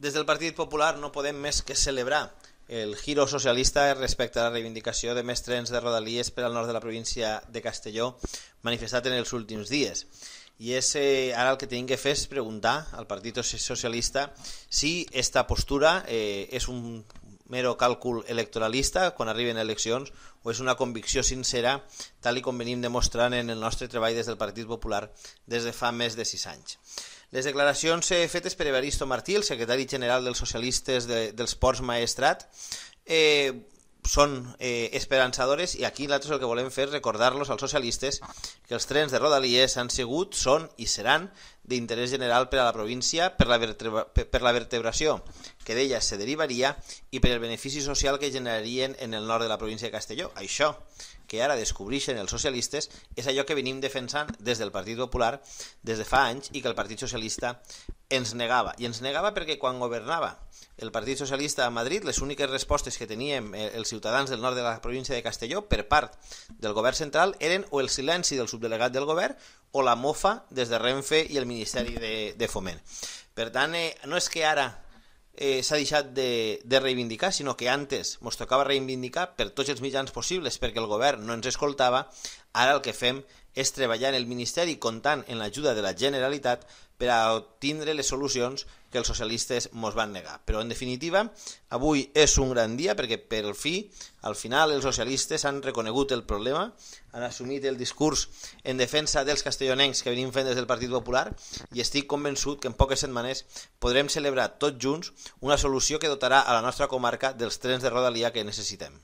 Des del Partit Popular no podem més que celebrar el giro socialista respecte a la reivindicació de més trens de rodalies per al nord de la província de Castelló manifestat en els últims dies. I és, eh, ara el que tenim que fer és preguntar al Partit Socialista si aquesta postura eh, és un mero càlcul electoralista quan arriben eleccions o és una convicció sincera tal i com venim demostrant en el nostre treball des del Partit Popular des de fa més de sis anys. Les declaracions eh, fetes per Evaristo Martí, el secretari general dels socialistes de, dels Ports Maestrat, eh, són eh, esperançadores i aquí nosaltres el que volem fer és recordar-los als socialistes que els trens de Rodalies han sigut, són i seran d'interès general per a la província per la, vertebra, per la vertebració que d'ella se derivaria i per el benefici social que generarien en el nord de la província de Castelló. Això que ara descobreixen els socialistes és allò que venim defensant des del Partit Popular des de fa anys i que el Partit Socialista ens negava. I ens negava perquè quan governava el Partit Socialista a Madrid, les úniques respostes que teníem eh, els ciutadans del nord de la província de Castelló per part del govern central eren o el silenci del subdelegat del govern o la mofa des de Renfe i el Ministeri de, de Foment. Per tant, eh, no és que ara eh, s'ha deixat de, de reivindicar, sinó que antes ens tocava reivindicar per tots els mitjans possibles perquè el govern no ens escoltava, ara el que fem és és treballar en el Ministeri comptant en l'ajuda de la Generalitat per a obtindre les solucions que els socialistes mos van negar. Però, en definitiva, avui és un gran dia perquè, per fi, al final, els socialistes han reconegut el problema, han assumit el discurs en defensa dels castellonencs que venim fent des del Partit Popular i estic convençut que en poques setmanes podrem celebrar tots junts una solució que dotarà a la nostra comarca dels trens de Rodalia que necessitem.